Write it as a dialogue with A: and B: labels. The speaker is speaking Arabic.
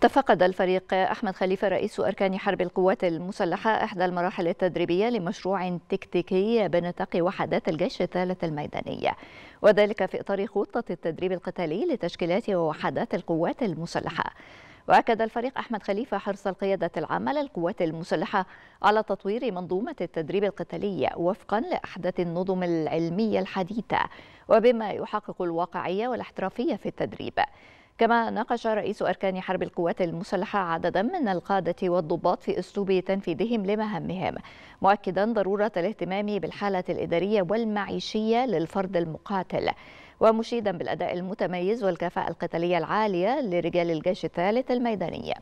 A: تفقد الفريق أحمد خليفة رئيس أركان حرب القوات المسلحة إحدى المراحل التدريبية لمشروع تكتيكي بنطاق وحدات الجيش الثالث الميدانية وذلك في إطار خطة التدريب القتالي لتشكيلات ووحدات القوات المسلحة وأكد الفريق أحمد خليفة حرص القيادة العامة للقوات المسلحة على تطوير منظومة التدريب القتالي وفقا لأحدث النظم العلمية الحديثة وبما يحقق الواقعية والاحترافية في التدريب كما ناقش رئيس أركان حرب القوات المسلحة عددا من القادة والضباط في أسلوب تنفيذهم لمهامهم مؤكدا ضرورة الاهتمام بالحالة الإدارية والمعيشية للفرد المقاتل ومشيدا بالأداء المتميز والكفاءة القتالية العالية لرجال الجيش الثالث الميداني